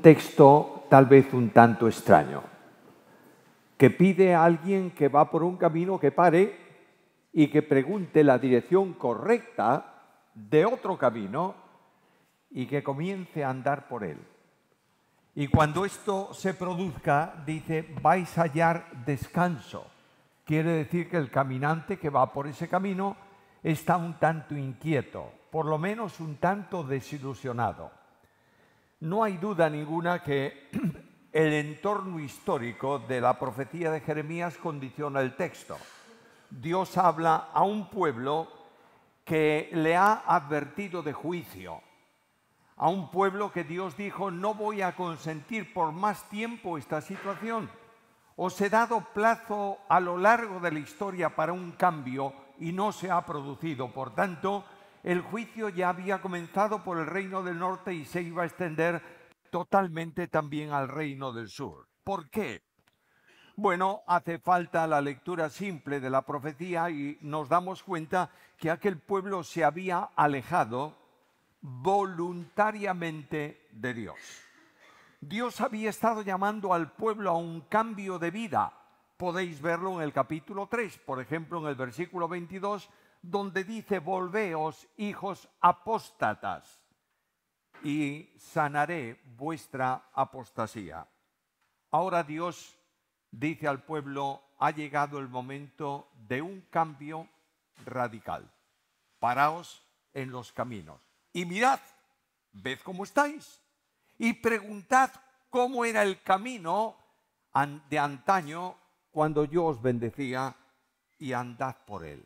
texto tal vez un tanto extraño, que pide a alguien que va por un camino que pare y que pregunte la dirección correcta de otro camino y que comience a andar por él. Y cuando esto se produzca, dice, vais a hallar descanso. Quiere decir que el caminante que va por ese camino está un tanto inquieto, por lo menos un tanto desilusionado. No hay duda ninguna que el entorno histórico de la profecía de Jeremías condiciona el texto. Dios habla a un pueblo que le ha advertido de juicio, a un pueblo que Dios dijo, no voy a consentir por más tiempo esta situación. Os he dado plazo a lo largo de la historia para un cambio y no se ha producido. Por tanto, el juicio ya había comenzado por el reino del norte y se iba a extender totalmente también al reino del sur. ¿Por qué? Bueno, hace falta la lectura simple de la profecía y nos damos cuenta que aquel pueblo se había alejado voluntariamente de Dios. Dios había estado llamando al pueblo a un cambio de vida. Podéis verlo en el capítulo 3, por ejemplo, en el versículo 22 donde dice, volveos hijos apóstatas y sanaré vuestra apostasía. Ahora Dios dice al pueblo, ha llegado el momento de un cambio radical. Paraos en los caminos y mirad, ved cómo estáis y preguntad cómo era el camino de antaño cuando yo os bendecía y andad por él.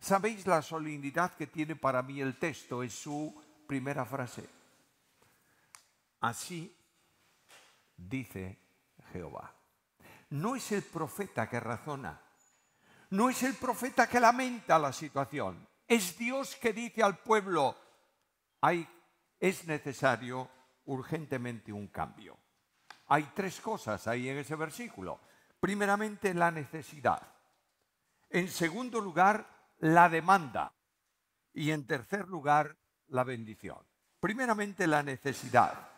Sabéis la solemnidad que tiene para mí el texto, es su primera frase. Así dice Jehová. No es el profeta que razona, no es el profeta que lamenta la situación, es Dios que dice al pueblo, hay, es necesario urgentemente un cambio. Hay tres cosas ahí en ese versículo. Primeramente, la necesidad. En segundo lugar, la demanda y en tercer lugar la bendición. Primeramente la necesidad.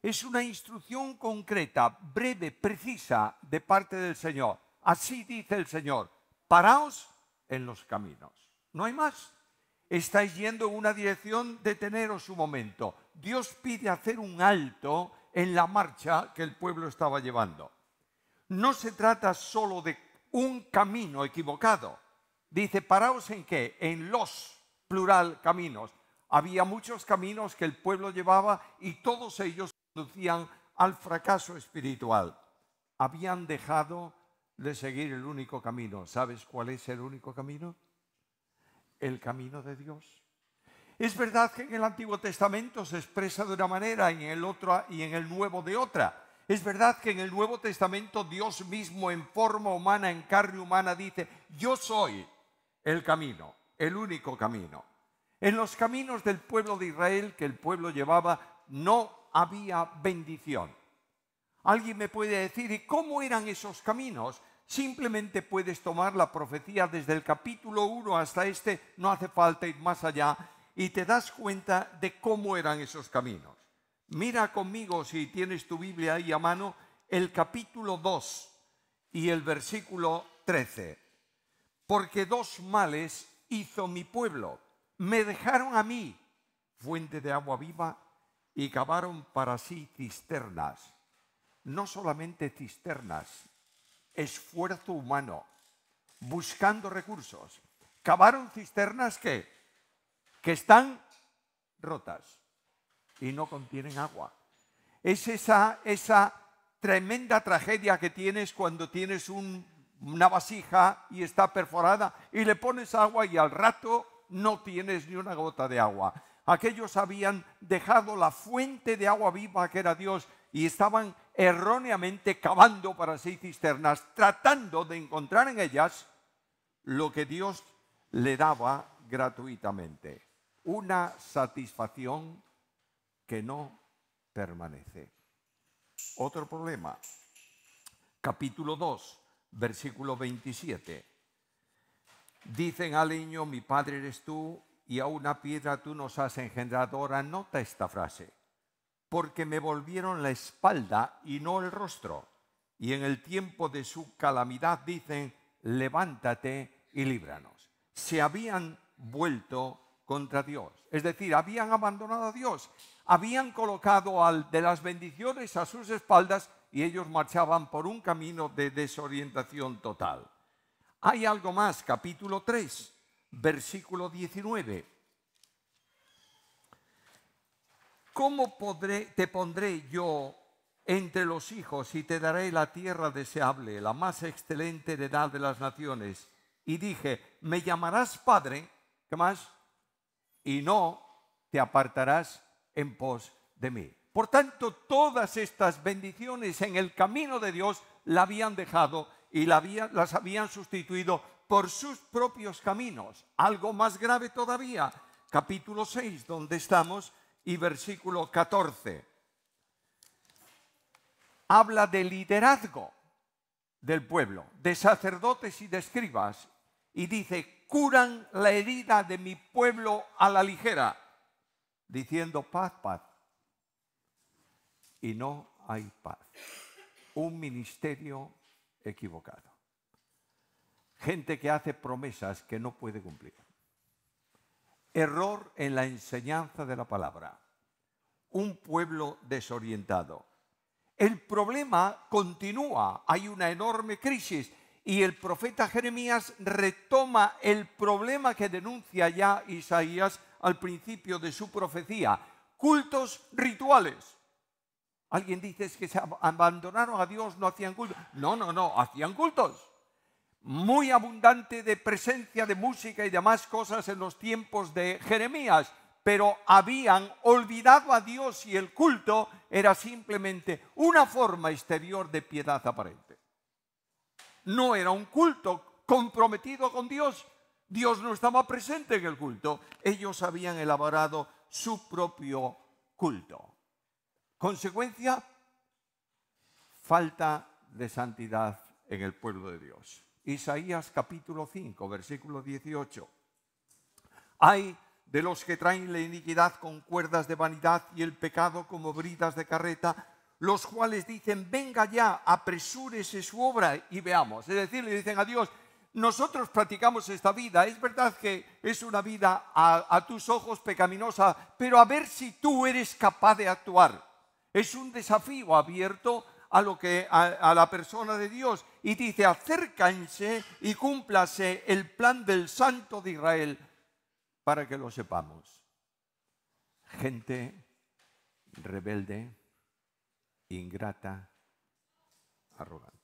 Es una instrucción concreta, breve, precisa de parte del Señor. Así dice el Señor, paraos en los caminos. No hay más. Estáis yendo en una dirección, deteneros un momento. Dios pide hacer un alto en la marcha que el pueblo estaba llevando. No se trata solo de un camino equivocado, Dice, paraos en qué? En los, plural, caminos. Había muchos caminos que el pueblo llevaba y todos ellos conducían al fracaso espiritual. Habían dejado de seguir el único camino. ¿Sabes cuál es el único camino? El camino de Dios. Es verdad que en el Antiguo Testamento se expresa de una manera y en el otro y en el Nuevo de otra. Es verdad que en el Nuevo Testamento Dios mismo en forma humana, en carne humana dice, "Yo soy el camino, el único camino. En los caminos del pueblo de Israel que el pueblo llevaba no había bendición. Alguien me puede decir, ¿y cómo eran esos caminos? Simplemente puedes tomar la profecía desde el capítulo 1 hasta este, no hace falta ir más allá, y te das cuenta de cómo eran esos caminos. Mira conmigo, si tienes tu Biblia ahí a mano, el capítulo 2 y el versículo 13 porque dos males hizo mi pueblo. Me dejaron a mí fuente de agua viva y cavaron para sí cisternas. No solamente cisternas, esfuerzo humano, buscando recursos. Cavaron cisternas que, que están rotas y no contienen agua. Es esa, esa tremenda tragedia que tienes cuando tienes un una vasija y está perforada y le pones agua y al rato no tienes ni una gota de agua. Aquellos habían dejado la fuente de agua viva que era Dios y estaban erróneamente cavando para seis cisternas, tratando de encontrar en ellas lo que Dios le daba gratuitamente. Una satisfacción que no permanece. Otro problema. Capítulo 2 versículo 27. Dicen al niño, mi padre eres tú, y a una piedra tú nos has engendrado. Ahora nota esta frase, porque me volvieron la espalda y no el rostro. Y en el tiempo de su calamidad dicen, levántate y líbranos. Se habían vuelto contra Dios. Es decir, habían abandonado a Dios, habían colocado al de las bendiciones a sus espaldas y ellos marchaban por un camino de desorientación total. Hay algo más, capítulo 3, versículo 19. ¿Cómo podré, te pondré yo entre los hijos y te daré la tierra deseable, la más excelente de heredad de las naciones? Y dije, me llamarás padre, ¿qué más? Y no te apartarás en pos de mí. Por tanto, todas estas bendiciones en el camino de Dios la habían dejado y las habían sustituido por sus propios caminos. Algo más grave todavía, capítulo 6, donde estamos, y versículo 14. Habla de liderazgo del pueblo, de sacerdotes y de escribas, y dice, curan la herida de mi pueblo a la ligera, diciendo paz, paz y no hay paz. Un ministerio equivocado. Gente que hace promesas que no puede cumplir. Error en la enseñanza de la palabra. Un pueblo desorientado. El problema continúa. Hay una enorme crisis y el profeta Jeremías retoma el problema que denuncia ya Isaías al principio de su profecía. Cultos rituales. Alguien dice que se abandonaron a Dios, no hacían cultos. No, no, no, hacían cultos. Muy abundante de presencia de música y demás cosas en los tiempos de Jeremías, pero habían olvidado a Dios y el culto era simplemente una forma exterior de piedad aparente. No era un culto comprometido con Dios. Dios no estaba presente en el culto. Ellos habían elaborado su propio culto. Consecuencia, falta de santidad en el pueblo de Dios. Isaías capítulo 5, versículo 18. Hay de los que traen la iniquidad con cuerdas de vanidad y el pecado como bridas de carreta, los cuales dicen, venga ya, apresúrese su obra y veamos. Es decir, le dicen a Dios, nosotros practicamos esta vida, es verdad que es una vida a, a tus ojos pecaminosa, pero a ver si tú eres capaz de actuar. Es un desafío abierto a, lo que, a, la persona de Dios. Y dice, acércanse y cúmplase el plan del Santo de Israel para que lo sepamos. Gente rebelde, ingrata, arrogante.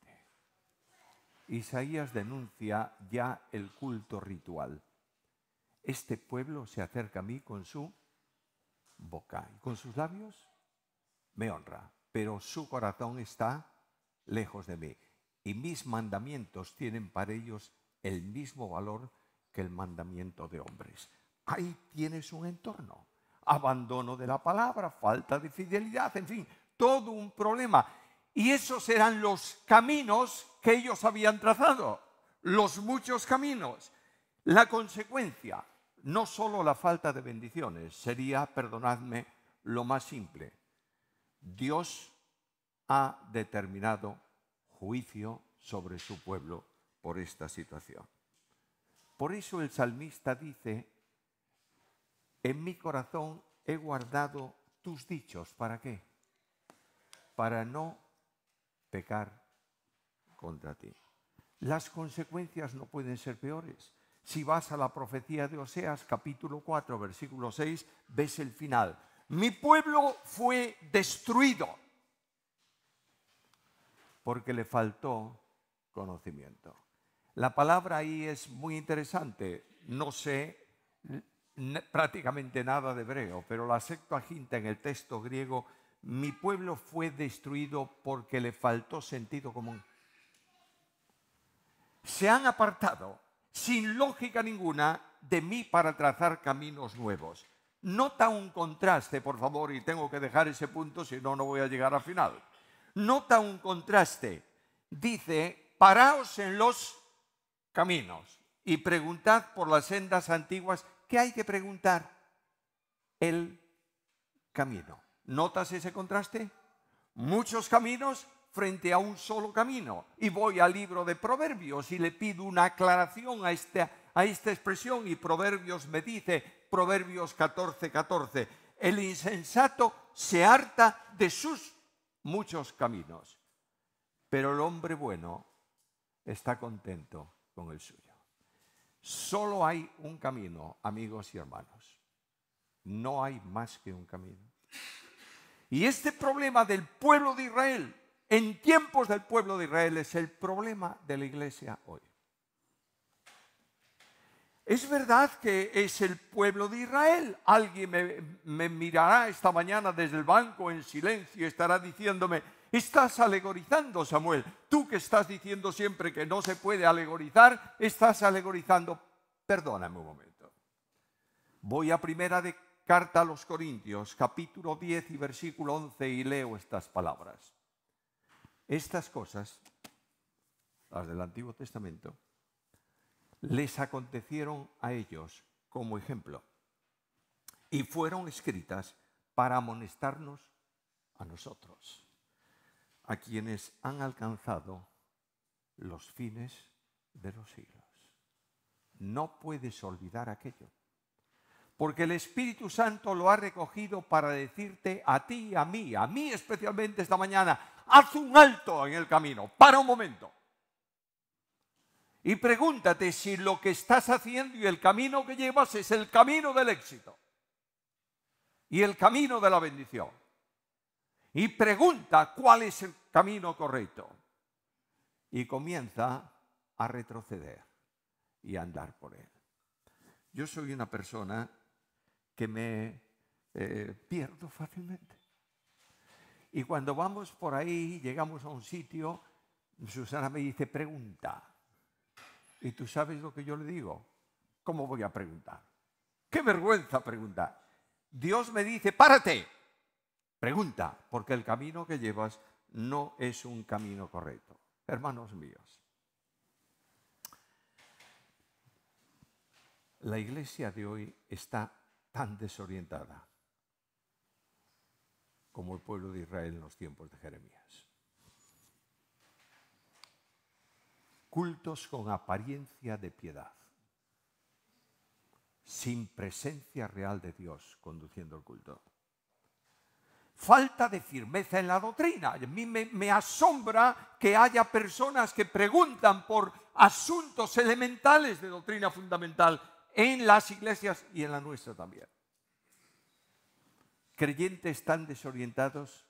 Isaías denuncia ya el culto ritual. Este pueblo se acerca a mí con su boca y con sus labios me honra, pero su corazón está lejos de mí. Y mis mandamientos tienen para ellos el mismo valor que el mandamiento de hombres. Ahí tienes un entorno. Abandono de la palabra, falta de fidelidad, en fin, todo un problema. Y esos eran los caminos que ellos habían trazado, los muchos caminos. La consecuencia, no solo la falta de bendiciones, sería, perdonadme, lo más simple, Dios ha determinado juicio sobre su pueblo por esta situación. Por eso el salmista dice, en mi corazón he guardado tus dichos, ¿para qué? Para no pecar contra ti. Las consecuencias no pueden ser peores. Si vas a la profecía de Oseas, capítulo 4, versículo 6, ves el final mi pueblo fue destruido porque le faltó conocimiento. La palabra ahí es muy interesante. No sé prácticamente nada de hebreo, pero la Septuaginta en el texto griego, mi pueblo fue destruido porque le faltó sentido común. Se han apartado sin lógica ninguna de mí para trazar caminos nuevos. Nota un contraste, por favor, y tengo que dejar ese punto, si no, no voy a llegar al final. Nota un contraste. Dice, paraos en los caminos y preguntad por las sendas antiguas. ¿Qué hay que preguntar? El camino. ¿Notas ese contraste? Muchos caminos frente a un solo camino. Y voy al libro de Proverbios y le pido una aclaración a este... Hay esta expresión y Proverbios me dice, Proverbios 14, 14, el insensato se harta de sus muchos caminos, pero el hombre bueno está contento con el suyo. Solo hay un camino, amigos y hermanos. No hay más que un camino. Y este problema del pueblo de Israel, en tiempos del pueblo de Israel, es el problema de la iglesia hoy. Es verdad que es el pueblo de Israel. Alguien me, mirará esta mañana desde el banco en silencio y estará diciéndome, estás alegorizando, Samuel. Tú que estás diciendo siempre que no se puede alegorizar, estás alegorizando. Perdóname un momento. Voy a primera de carta a los Corintios, capítulo 10 y versículo 11, y leo estas palabras. Estas cosas, las del Antiguo Testamento, les acontecieron a ellos como ejemplo y fueron escritas para amonestarnos a nosotros, a quienes han alcanzado los fines de los siglos. No puedes olvidar aquello, porque el Espíritu Santo lo ha recogido para decirte a ti, a mí, a mí especialmente esta mañana, haz un alto en el camino, para un momento. Y pregúntate si lo que estás haciendo y el camino que llevas es el camino del éxito y el camino de la bendición. Y pregunta cuál es el camino correcto. Y comienza a retroceder y a andar por él. Yo soy una persona que me eh, pierdo fácilmente. Y cuando vamos por ahí, llegamos a un sitio, Susana me dice, pregunta. Y tú sabes lo que yo le digo. ¿Cómo voy a preguntar? Qué vergüenza preguntar. Dios me dice, párate. Pregunta, porque el camino que llevas no es un camino correcto. Hermanos míos, la iglesia de hoy está tan desorientada como el pueblo de Israel en los tiempos de Jeremías. cultos con apariencia de piedad, sin presencia real de Dios conduciendo el culto. Falta de firmeza en la doctrina. A mí me, me asombra que haya personas que preguntan por asuntos elementales de doctrina fundamental en las iglesias y en la nuestra también. Creyentes tan desorientados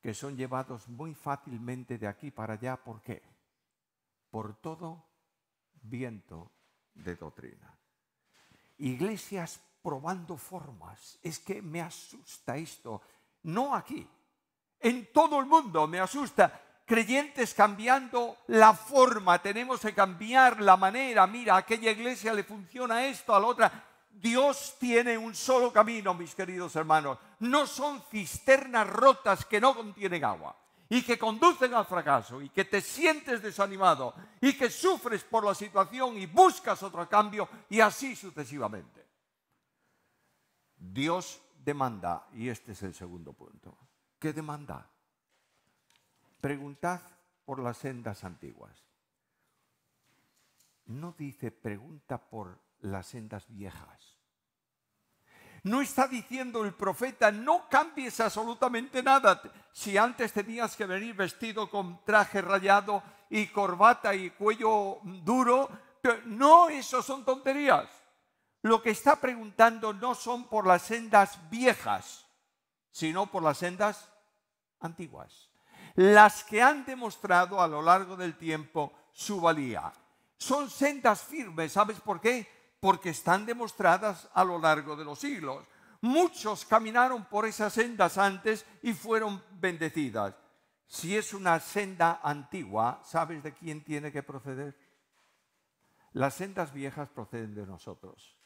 que son llevados muy fácilmente de aquí para allá. ¿Por qué? por todo viento de doctrina. Iglesias probando formas. Es que me asusta esto. No aquí, en todo el mundo me asusta. Creyentes cambiando la forma, tenemos que cambiar la manera. Mira, a aquella iglesia le funciona esto, a la otra. Dios tiene un solo camino, mis queridos hermanos. No son cisternas rotas que no contienen agua y que conducen al fracaso y que te sientes desanimado y que sufres por la situación y buscas otro cambio y así sucesivamente. Dios demanda, y este es el segundo punto, ¿qué demanda? Preguntad por las sendas antiguas. No dice pregunta por las sendas viejas. No está diciendo el profeta, no cambies absolutamente nada. Si antes tenías que venir vestido con traje rayado y corbata y cuello duro, no, eso son tonterías. Lo que está preguntando no son por las sendas viejas, sino por las sendas antiguas, las que han demostrado a lo largo del tiempo su valía. Son sendas firmes, ¿sabes por qué? porque están demostradas a lo largo de los siglos. Muchos caminaron por esas sendas antes y fueron bendecidas. Si es una senda antigua, ¿sabes de quién tiene que proceder? Las sendas viejas proceden de nosotros.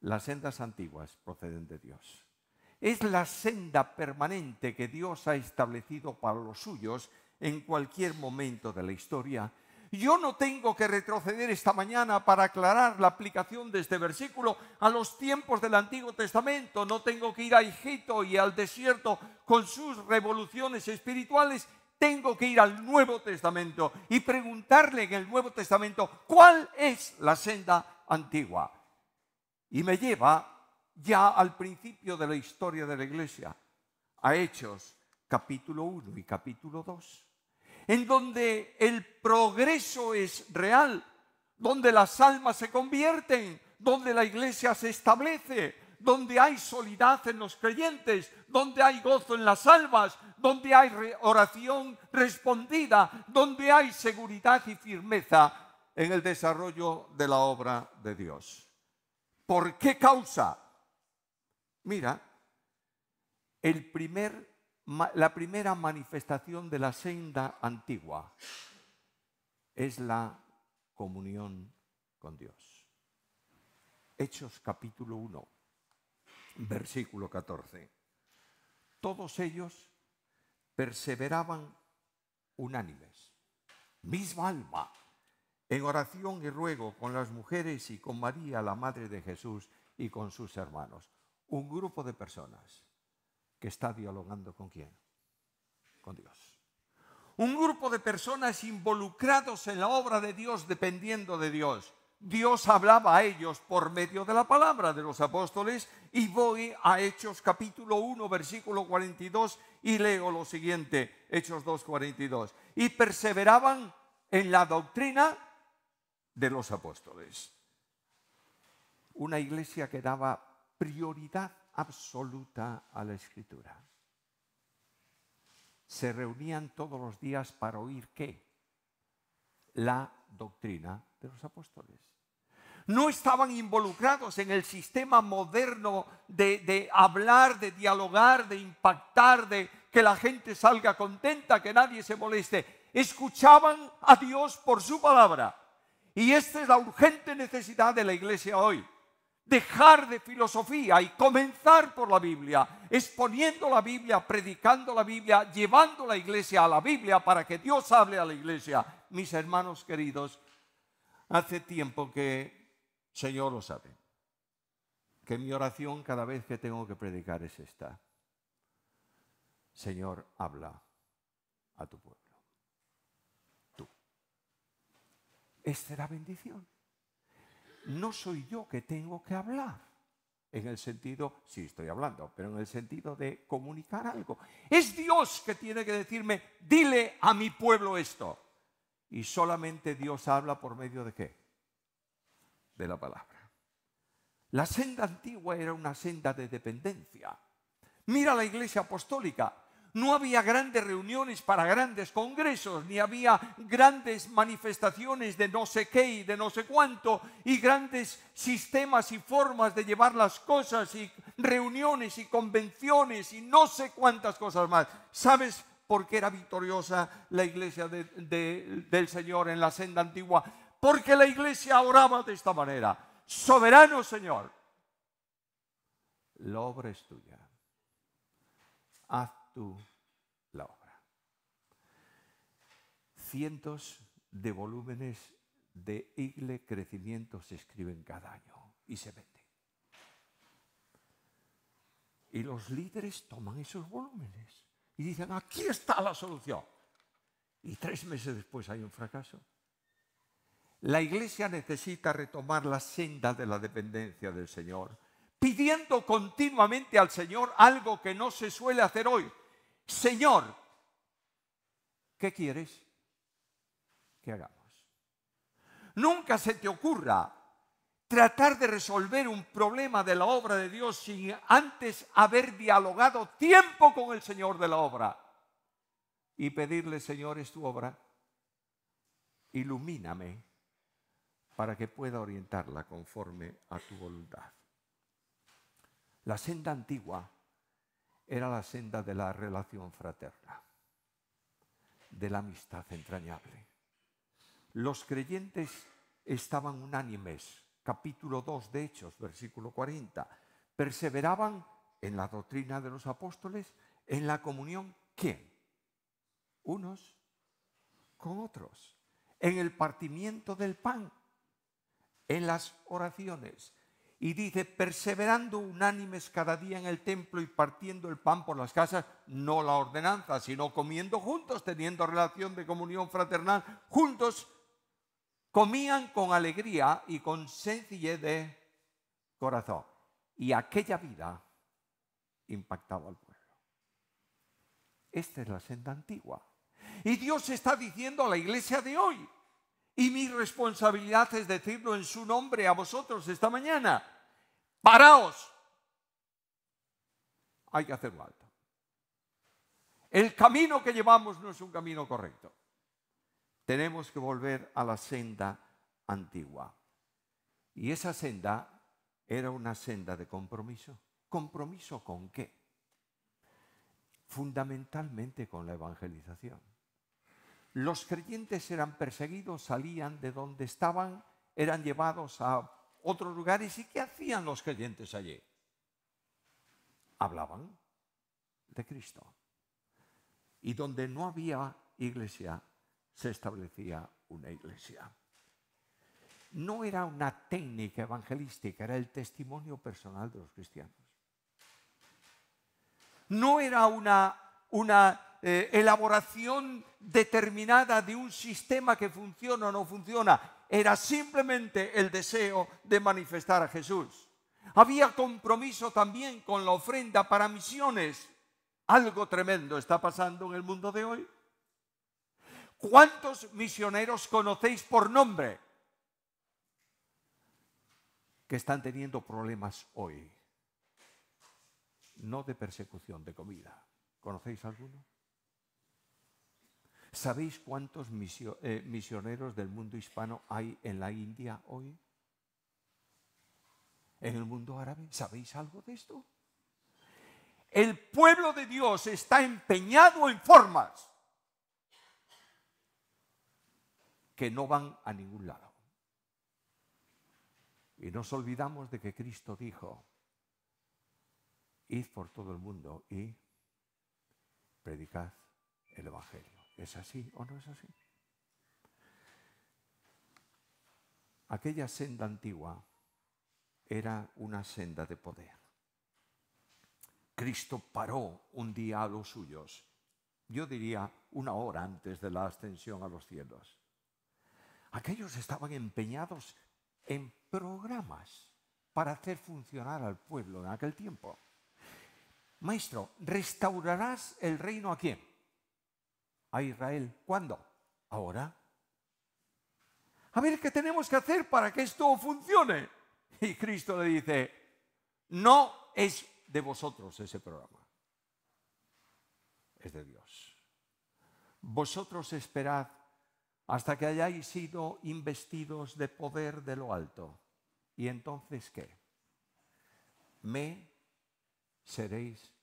Las sendas antiguas proceden de Dios. Es la senda permanente que Dios ha establecido para los suyos en cualquier momento de la historia yo no tengo que retroceder esta mañana para aclarar la aplicación de este versículo a los tiempos del Antiguo Testamento. No tengo que ir a Egipto y al desierto con sus revoluciones espirituales. Tengo que ir al Nuevo Testamento y preguntarle en el Nuevo Testamento cuál es la senda antigua. Y me lleva ya al principio de la historia de la Iglesia, a Hechos capítulo 1 y capítulo 2 en donde el progreso es real, donde las almas se convierten, donde la iglesia se establece, donde hay solidaridad en los creyentes, donde hay gozo en las almas, donde hay oración respondida, donde hay seguridad y firmeza en el desarrollo de la obra de Dios. ¿Por qué causa? Mira, el primer la primera manifestación de la senda antigua es la comunión con Dios. Hechos capítulo 1, versículo 14. Todos ellos perseveraban unánimes, misma alma, en oración y ruego con las mujeres y con María, la Madre de Jesús, y con sus hermanos. Un grupo de personas que está dialogando con quién? Con Dios. Un grupo de personas involucrados en la obra de Dios dependiendo de Dios. Dios hablaba a ellos por medio de la palabra de los apóstoles y voy a Hechos capítulo 1 versículo 42 y leo lo siguiente, Hechos 2, 42. Y perseveraban en la doctrina de los apóstoles. Una iglesia que daba prioridad absoluta a la escritura. Se reunían todos los días para oír qué? La doctrina de los apóstoles. No estaban involucrados en el sistema moderno de, hablar, de dialogar, de impactar, de que la gente salga contenta, que nadie se moleste. Escuchaban a Dios por su palabra. Y esta es la urgente necesidad de la iglesia hoy dejar de filosofía y comenzar por la Biblia, exponiendo la Biblia, predicando la Biblia, llevando la iglesia a la Biblia para que Dios hable a la iglesia. Mis hermanos queridos, hace tiempo que, Señor lo sabe, que mi oración cada vez que tengo que predicar es esta. Señor, habla a tu pueblo. Tú. Esta la bendición no soy yo que tengo que hablar. En el sentido, sí estoy hablando, pero en el sentido de comunicar algo. Es Dios que tiene que decirme, dile a mi pueblo esto. Y solamente Dios habla por medio de qué? De la palabra. La senda antigua era una senda de dependencia. Mira la iglesia apostólica, no había grandes reuniones para grandes congresos, ni había grandes manifestaciones de no sé qué y de no sé cuánto, y grandes sistemas y formas de llevar las cosas, y reuniones y convenciones y no sé cuántas cosas más. ¿Sabes por qué era victoriosa la iglesia del Señor en la senda antigua? Porque la iglesia oraba de esta manera. Soberano Señor, la obra es tuya la obra. Cientos de volúmenes de Igle Crecimiento se escriben cada año y se venden. Y los líderes toman esos volúmenes y dicen, aquí está la solución. Y tres meses después hay un fracaso. La iglesia necesita retomar la senda de la dependencia del Señor, pidiendo continuamente al Señor algo que no se suele hacer hoy, Señor, ¿qué quieres que hagamos? Nunca se te ocurra tratar de resolver un problema de la obra de Dios sin antes haber dialogado tiempo con el Señor de la obra y pedirle, Señor, es tu obra, ilumíname para que pueda orientarla conforme a tu voluntad. La senda antigua era la senda de la relación fraterna, de la amistad entrañable. Los creyentes estaban unánimes, capítulo 2 de Hechos, versículo 40, perseveraban en la doctrina de los apóstoles, en la comunión, ¿quién? Unos con otros, en el partimiento del pan, en las oraciones, y dice, perseverando unánimes cada día en el templo y partiendo el pan por las casas, no la ordenanza, sino comiendo juntos, teniendo relación de comunión fraternal, juntos comían con alegría y con sencillez de corazón. Y aquella vida impactaba al pueblo. Esta es la senda antigua. Y Dios está diciendo a la iglesia de hoy, y mi responsabilidad es decirlo en su nombre a vosotros esta mañana. Paraos. Hay que hacerlo alto. El camino que llevamos no es un camino correcto. Tenemos que volver a la senda antigua. Y esa senda era una senda de compromiso. ¿Compromiso con qué? Fundamentalmente con la evangelización. Los creyentes eran perseguidos, salían de donde estaban, eran llevados a otros lugares. ¿Y qué hacían los creyentes allí? Hablaban de Cristo. Y donde no había iglesia, se establecía una iglesia. No era una técnica evangelística, era el testimonio personal de los cristianos. No era una, una eh, elaboración determinada de un sistema que funciona o no funciona, era simplemente el deseo de manifestar a Jesús. Había compromiso también con la ofrenda para misiones. Algo tremendo está pasando en el mundo de hoy. ¿Cuántos misioneros conocéis por nombre que están teniendo problemas hoy? No de persecución de comida. ¿Conocéis alguno? ¿Sabéis cuántos eh, misioneros del mundo hispano hay en la India hoy? ¿En el mundo árabe? ¿Sabéis algo de esto? El pueblo de Dios está empeñado en formas que no van a ningún lado. Y nos olvidamos de que Cristo dijo, id por todo el mundo y predicad el Evangelio. ¿Es así o no es así? Aquella senda antigua era una senda de poder. Cristo paró un día a los suyos, yo diría una hora antes de la ascensión a los cielos. Aquellos estaban empeñados en programas para hacer funcionar al pueblo en aquel tiempo. Maestro, ¿restaurarás el reino a quién? a Israel. ¿Cuándo? Ahora. A ver, ¿qué tenemos que hacer para que esto funcione? Y Cristo le dice, no es de vosotros ese programa, es de Dios. Vosotros esperad hasta que hayáis sido investidos de poder de lo alto. ¿Y entonces qué? Me seréis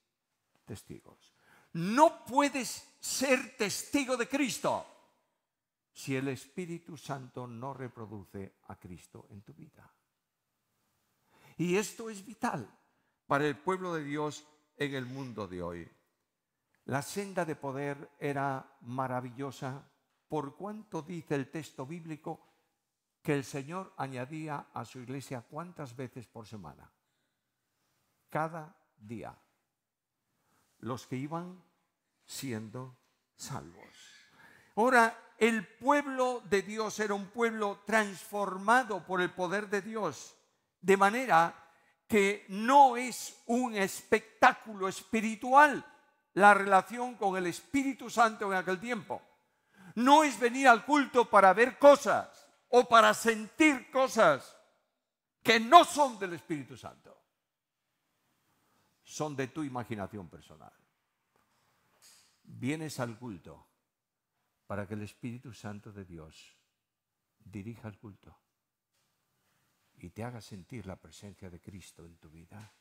testigos. No puedes ser testigo de Cristo si el Espíritu Santo no reproduce a Cristo en tu vida. Y esto es vital para el pueblo de Dios en el mundo de hoy. La senda de poder era maravillosa por cuanto dice el texto bíblico que el Señor añadía a su iglesia cuántas veces por semana. Cada día los que iban siendo salvos. Ahora, el pueblo de Dios era un pueblo transformado por el poder de Dios, de manera que no es un espectáculo espiritual la relación con el Espíritu Santo en aquel tiempo. No es venir al culto para ver cosas o para sentir cosas que no son del Espíritu Santo son de tu imaginación personal. Vienes al culto para que el Espíritu Santo de Dios dirija el culto y te haga sentir la presencia de Cristo en tu vida.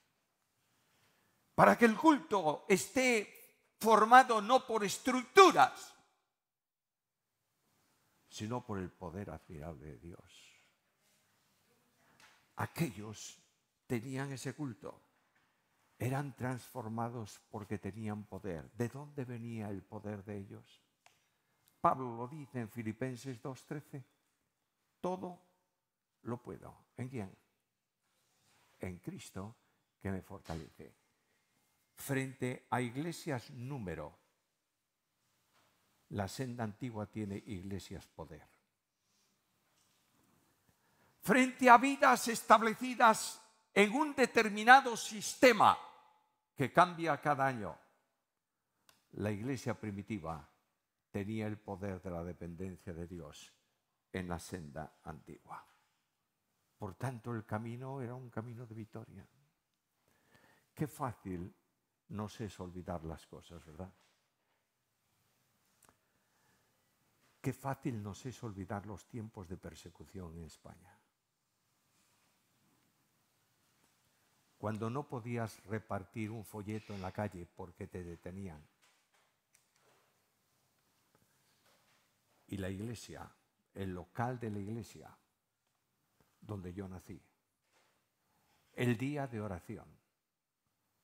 Para que el culto esté formado no por estructuras, sino por el poder admirable de Dios. Aquellos tenían ese culto eran transformados porque tenían poder. ¿De dónde venía el poder de ellos? Pablo lo dice en Filipenses 2.13. Todo lo puedo. ¿En quién? En Cristo que me fortalece. Frente a iglesias número, la senda antigua tiene iglesias poder. Frente a vidas establecidas en un determinado sistema, que cambia cada año. La iglesia primitiva tenía el poder de la dependencia de Dios en la senda antigua. Por tanto, el camino era un camino de victoria. Qué fácil nos es olvidar las cosas, ¿verdad? Qué fácil nos es olvidar los tiempos de persecución en España. cuando no podías repartir un folleto en la calle porque te detenían. Y la iglesia, el local de la iglesia donde yo nací, el día de oración.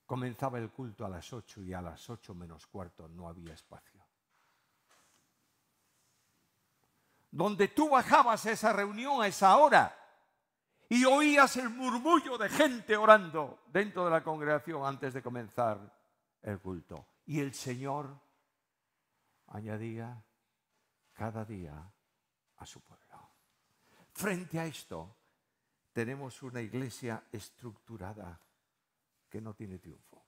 Comenzaba el culto a las ocho y a las ocho menos cuarto no había espacio. Donde tú bajabas a esa reunión a esa hora, y oías el murmullo de gente orando dentro de la congregación antes de comenzar el culto. Y el Señor añadía cada día a su pueblo. Frente a esto, tenemos una iglesia estructurada que no tiene triunfo.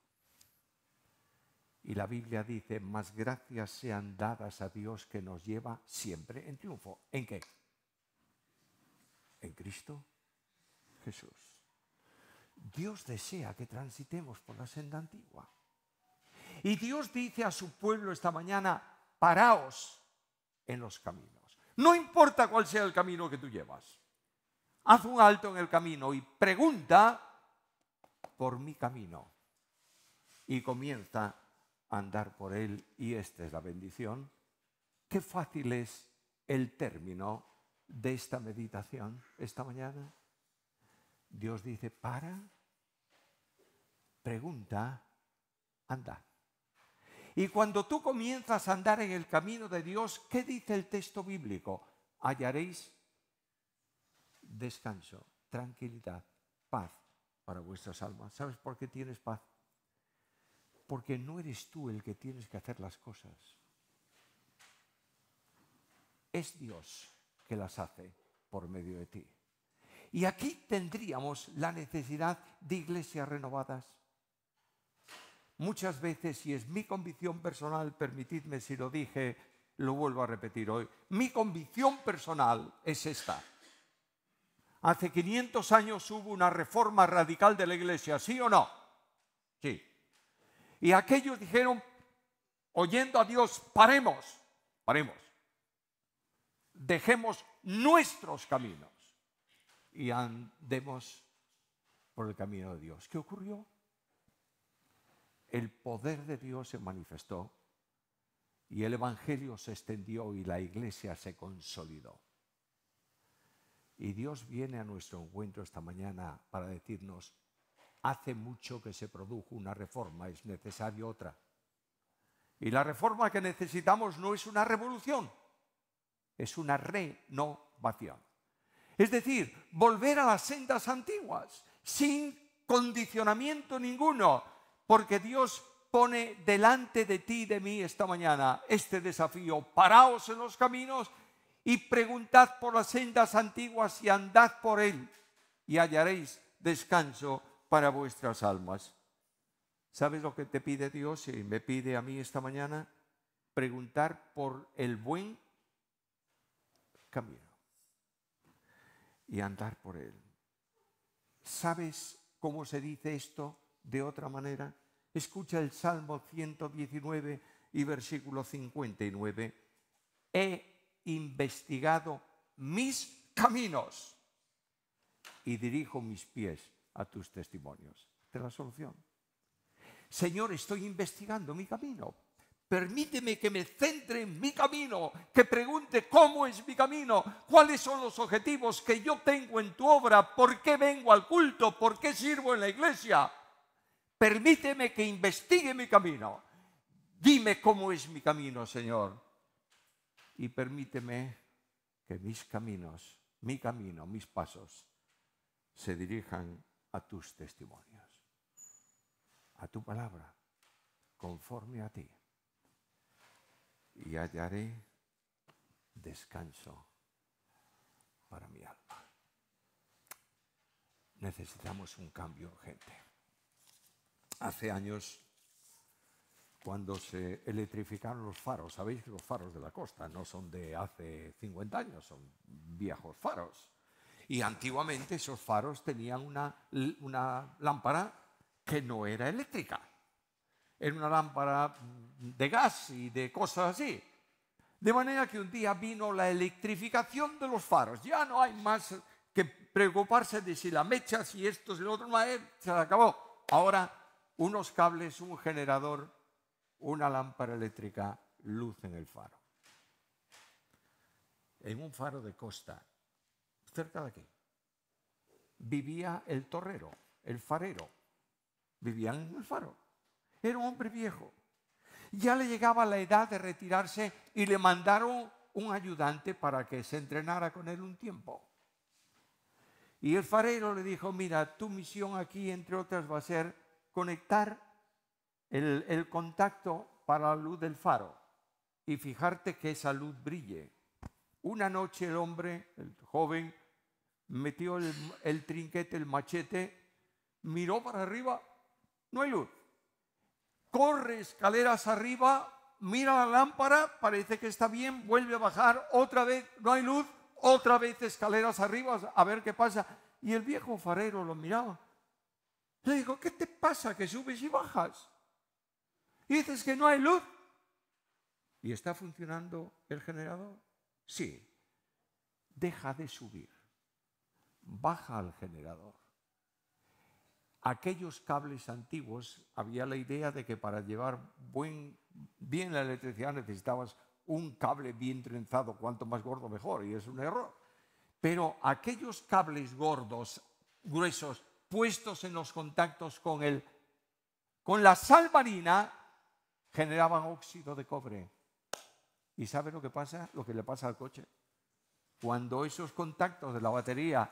Y la Biblia dice, más gracias sean dadas a Dios que nos lleva siempre en triunfo. ¿En qué? En Cristo Jesús. Dios desea que transitemos por la senda antigua. Y Dios dice a su pueblo esta mañana, paraos en los caminos. No importa cuál sea el camino que tú llevas. Haz un alto en el camino y pregunta por mi camino. Y comienza a andar por él. Y esta es la bendición. Qué fácil es el término de esta meditación esta mañana. Dios dice, para, pregunta, anda. Y cuando tú comienzas a andar en el camino de Dios, ¿qué dice el texto bíblico? Hallaréis descanso, tranquilidad, paz para vuestras almas. ¿Sabes por qué tienes paz? Porque no eres tú el que tienes que hacer las cosas. Es Dios que las hace por medio de ti. Y aquí tendríamos la necesidad de iglesias renovadas. Muchas veces, y es mi convicción personal, permitidme si lo dije, lo vuelvo a repetir hoy, mi convicción personal es esta. Hace 500 años hubo una reforma radical de la iglesia, ¿sí o no? Sí. Y aquellos dijeron, oyendo a Dios, paremos, paremos, dejemos nuestros caminos y andemos por el camino de Dios. ¿Qué ocurrió? El poder de Dios se manifestó y el Evangelio se extendió y la iglesia se consolidó. Y Dios viene a nuestro encuentro esta mañana para decirnos, hace mucho que se produjo una reforma, es necesaria otra. Y la reforma que necesitamos no es una revolución, es una renovación. Es decir, volver a las sendas antiguas, sin condicionamiento ninguno, porque Dios pone delante de ti y de mí esta mañana este desafío. Paraos en los caminos y preguntad por las sendas antiguas y andad por él y hallaréis descanso para vuestras almas. ¿Sabes lo que te pide Dios y me pide a mí esta mañana? Preguntar por el buen camino y andar por él. ¿Sabes cómo se dice esto de otra manera? Escucha el Salmo 119 y versículo 59. He investigado mis caminos y dirijo mis pies a tus testimonios. De la solución. Señor, estoy investigando mi camino. Permíteme que me centre en mi camino, que pregunte cómo es mi camino, cuáles son los objetivos que yo tengo en tu obra, por qué vengo al culto, por qué sirvo en la iglesia. Permíteme que investigue mi camino. Dime cómo es mi camino, Señor. Y permíteme que mis caminos, mi camino, mis pasos, se dirijan a tus testimonios, a tu palabra, conforme a ti y hallaré descanso para mi alma. Necesitamos un cambio urgente. Hace años, cuando se electrificaron los faros, sabéis que los faros de la costa no son de hace 50 años, son viejos faros. Y antiguamente esos faros tenían una, una lámpara que no era eléctrica en una lámpara de gas y de cosas así. De manera que un día vino la electrificación de los faros. Ya no hay más que preocuparse de si la mecha, si esto, si lo otro, se acabó. Ahora unos cables, un generador, una lámpara eléctrica, luz en el faro. En un faro de costa, cerca de aquí, vivía el torrero, el farero. Vivían en el faro. Era un hombre viejo. Ya le llegaba la edad de retirarse y le mandaron un ayudante para que se entrenara con él un tiempo. Y el farero le dijo, mira, tu misión aquí, entre otras, va a ser conectar el, contacto para la luz del faro y fijarte que esa luz brille. Una noche el hombre, el joven, metió el trinquete, el machete, miró para arriba, no hay luz corre escaleras arriba, mira la lámpara, parece que está bien, vuelve a bajar, otra vez no hay luz, otra vez escaleras arriba, a ver qué pasa. Y el viejo farero lo miraba. Le dijo, ¿qué te pasa que subes y bajas? Y dices que no hay luz. ¿Y está funcionando el generador? Sí. Deja de subir. Baja al generador aquellos cables antiguos había la idea de que para llevar bien la electricidad necesitabas un cable bien trenzado, cuanto más gordo mejor, y es un error. Pero aquellos cables gordos, gruesos, puestos en los contactos con, el, con la sal marina, generaban óxido de cobre. ¿Y sabe lo que pasa? Lo que le pasa al coche. Cuando esos contactos de la batería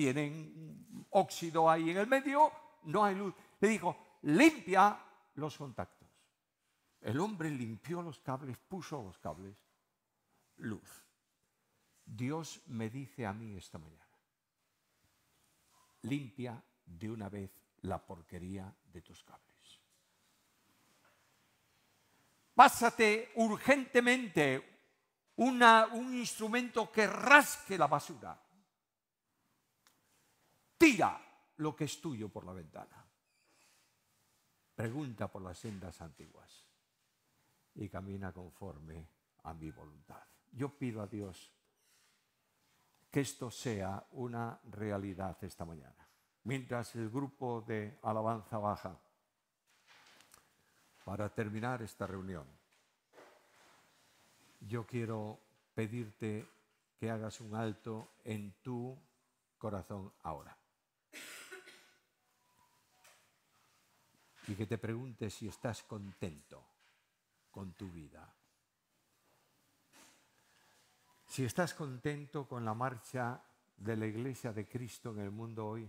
tienen óxido ahí en el medio, no hay luz. Le dijo, limpia los contactos. El hombre limpió los cables, puso los cables, luz. Dios me dice a mí esta mañana, limpia de una vez la porquería de tus cables. Pásate urgentemente un instrumento que rasque la basura tira lo que es tuyo por la ventana. Pregunta por las sendas antiguas y camina conforme a mi voluntad. Yo pido a Dios que esto sea una realidad esta mañana. Mientras el grupo de alabanza baja, para terminar esta reunión, yo quiero pedirte que hagas un alto en tu corazón ahora. y que te preguntes si estás contento con tu vida. Si estás contento con la marcha de la iglesia de Cristo en el mundo hoy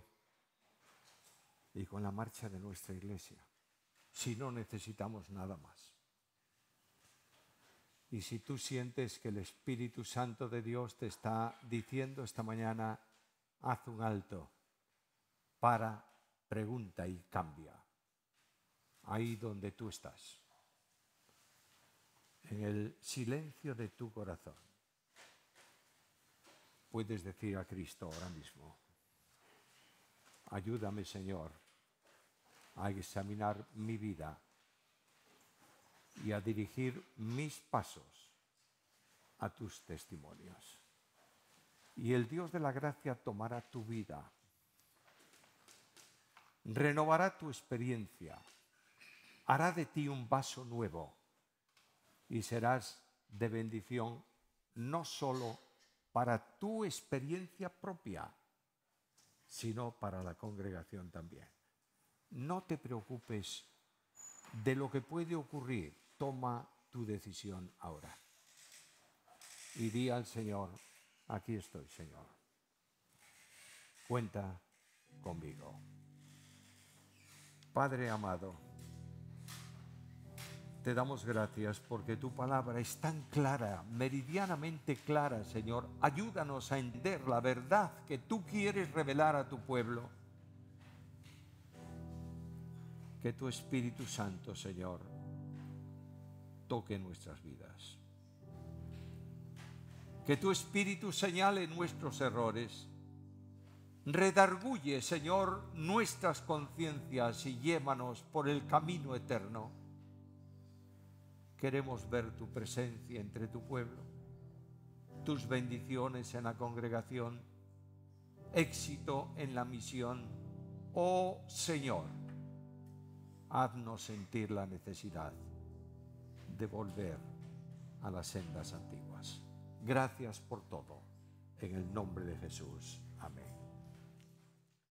y con la marcha de nuestra iglesia, si no necesitamos nada más. Y si tú sientes que el Espíritu Santo de Dios te está diciendo esta mañana, haz un alto, para, pregunta y cambia ahí donde tú estás, en el silencio de tu corazón. Puedes decir a Cristo ahora mismo, ayúdame Señor a examinar mi vida y a dirigir mis pasos a tus testimonios. Y el Dios de la gracia tomará tu vida, renovará tu experiencia, hará de ti un vaso nuevo y serás de bendición no solo para tu experiencia propia, sino para la congregación también. No te preocupes de lo que puede ocurrir, toma tu decisión ahora. Y di al Señor, aquí estoy, Señor. Cuenta conmigo. Padre amado, te damos gracias porque tu palabra es tan clara, meridianamente clara, Señor. Ayúdanos a entender la verdad que tú quieres revelar a tu pueblo. Que tu Espíritu Santo, Señor, toque nuestras vidas. Que tu Espíritu señale nuestros errores. Redarguye, Señor, nuestras conciencias y llévanos por el camino eterno Queremos ver tu presencia entre tu pueblo, tus bendiciones en la congregación, éxito en la misión. Oh Señor, haznos sentir la necesidad de volver a las sendas antiguas. Gracias por todo, en el nombre de Jesús.